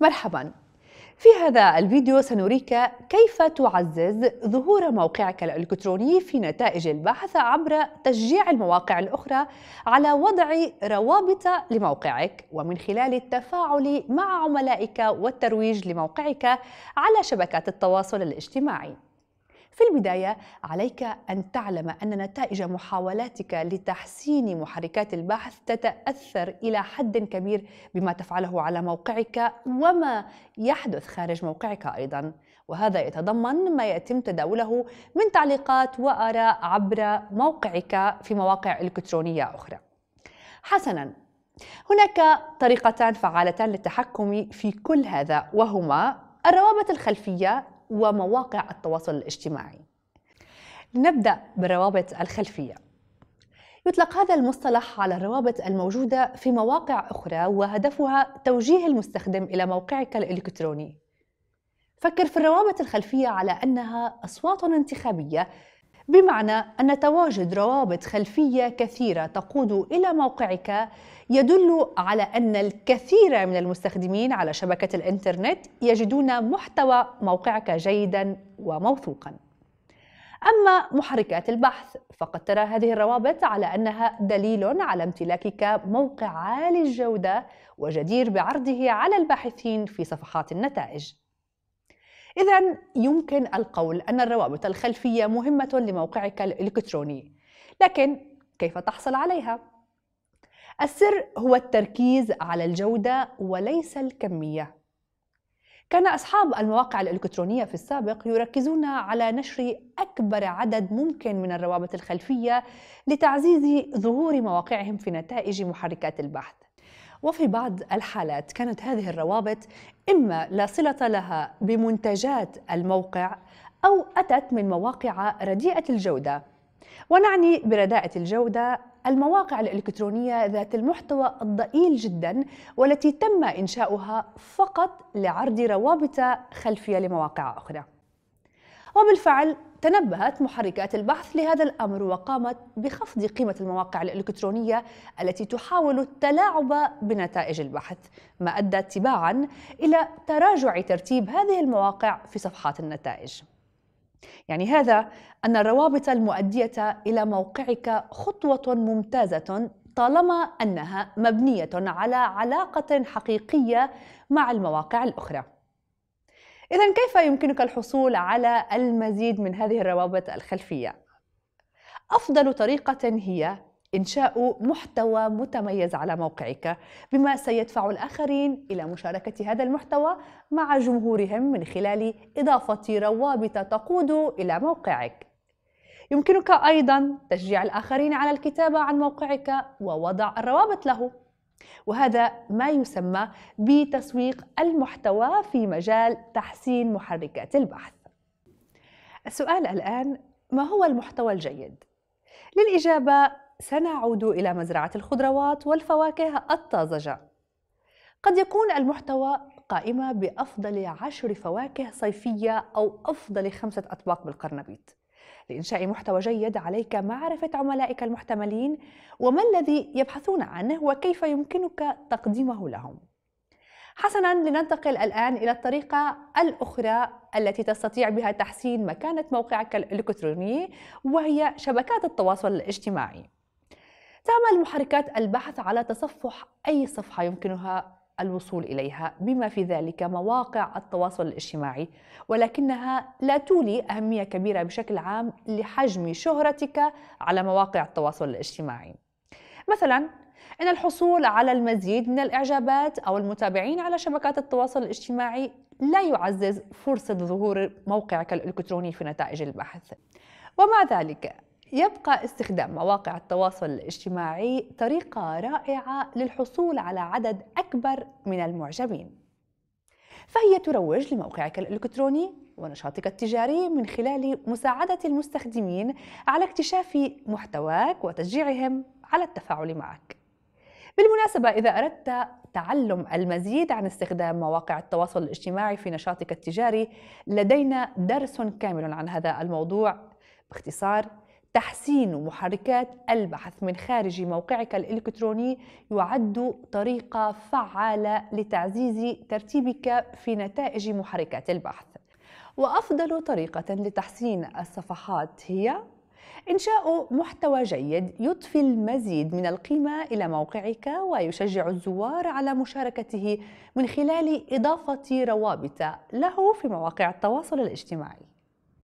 مرحبا في هذا الفيديو سنريك كيف تعزز ظهور موقعك الإلكتروني في نتائج البحث عبر تشجيع المواقع الأخرى على وضع روابط لموقعك ومن خلال التفاعل مع عملائك والترويج لموقعك على شبكات التواصل الاجتماعي في البداية عليك أن تعلم أن نتائج محاولاتك لتحسين محركات البحث تتأثر إلى حد كبير بما تفعله على موقعك وما يحدث خارج موقعك أيضاً وهذا يتضمن ما يتم تداوله من تعليقات وآراء عبر موقعك في مواقع إلكترونية أخرى حسناً هناك طريقتان فعالتان للتحكم في كل هذا وهما الروابط الخلفية ومواقع التواصل الاجتماعي. نبدأ بالروابط الخلفية. يطلق هذا المصطلح على الروابط الموجودة في مواقع أخرى وهدفها توجيه المستخدم إلى موقعك الإلكتروني. فكر في الروابط الخلفية على أنها أصوات انتخابية بمعنى أن تواجد روابط خلفية كثيرة تقود إلى موقعك يدل على أن الكثير من المستخدمين على شبكة الإنترنت يجدون محتوى موقعك جيدا وموثوقا. أما محركات البحث فقد ترى هذه الروابط على أنها دليل على امتلاكك موقع عالي الجودة وجدير بعرضه على الباحثين في صفحات النتائج. إذا يمكن القول أن الروابط الخلفية مهمة لموقعك الإلكتروني، لكن كيف تحصل عليها؟ السر هو التركيز على الجودة وليس الكمية. كان أصحاب المواقع الإلكترونية في السابق يركزون على نشر أكبر عدد ممكن من الروابط الخلفية لتعزيز ظهور مواقعهم في نتائج محركات البحث. وفي بعض الحالات كانت هذه الروابط إما لا صلة لها بمنتجات الموقع أو أتت من مواقع رديئة الجودة ونعني برداءة الجودة المواقع الإلكترونية ذات المحتوى الضئيل جدا والتي تم إنشاؤها فقط لعرض روابط خلفية لمواقع أخرى وبالفعل تنبهت محركات البحث لهذا الأمر وقامت بخفض قيمة المواقع الإلكترونية التي تحاول التلاعب بنتائج البحث ما أدى تباعا إلى تراجع ترتيب هذه المواقع في صفحات النتائج يعني هذا أن الروابط المؤدية إلى موقعك خطوة ممتازة طالما أنها مبنية على علاقة حقيقية مع المواقع الأخرى إذا كيف يمكنك الحصول على المزيد من هذه الروابط الخلفية؟ أفضل طريقة هي إنشاء محتوى متميز على موقعك بما سيدفع الآخرين إلى مشاركة هذا المحتوى مع جمهورهم من خلال إضافة روابط تقود إلى موقعك يمكنك أيضا تشجيع الآخرين على الكتابة عن موقعك ووضع الروابط له وهذا ما يسمى بتسويق المحتوى في مجال تحسين محركات البحث. السؤال الآن ما هو المحتوى الجيد؟ للإجابة سنعود إلى مزرعة الخضروات والفواكه الطازجة. قد يكون المحتوى قائمة بأفضل عشر فواكه صيفية أو أفضل خمسة أطباق بالقرنبيط. لإنشاء محتوى جيد عليك معرفة عملائك المحتملين وما الذي يبحثون عنه وكيف يمكنك تقديمه لهم. حسنا لننتقل الآن إلى الطريقة الأخرى التي تستطيع بها تحسين مكانة موقعك الإلكتروني وهي شبكات التواصل الاجتماعي. تعمل محركات البحث على تصفح أي صفحة يمكنها الوصول اليها بما في ذلك مواقع التواصل الاجتماعي ولكنها لا تولي اهميه كبيره بشكل عام لحجم شهرتك على مواقع التواصل الاجتماعي مثلا ان الحصول على المزيد من الاعجابات او المتابعين على شبكات التواصل الاجتماعي لا يعزز فرصه ظهور موقعك الالكتروني في نتائج البحث ومع ذلك يبقى استخدام مواقع التواصل الاجتماعي طريقة رائعة للحصول على عدد أكبر من المعجبين فهي تروج لموقعك الإلكتروني ونشاطك التجاري من خلال مساعدة المستخدمين على اكتشاف محتواك وتشجيعهم على التفاعل معك بالمناسبة إذا أردت تعلم المزيد عن استخدام مواقع التواصل الاجتماعي في نشاطك التجاري لدينا درس كامل عن هذا الموضوع باختصار تحسين محركات البحث من خارج موقعك الإلكتروني يعد طريقة فعالة لتعزيز ترتيبك في نتائج محركات البحث وأفضل طريقة لتحسين الصفحات هي إنشاء محتوى جيد يضفي المزيد من القيمة إلى موقعك ويشجع الزوار على مشاركته من خلال إضافة روابط له في مواقع التواصل الاجتماعي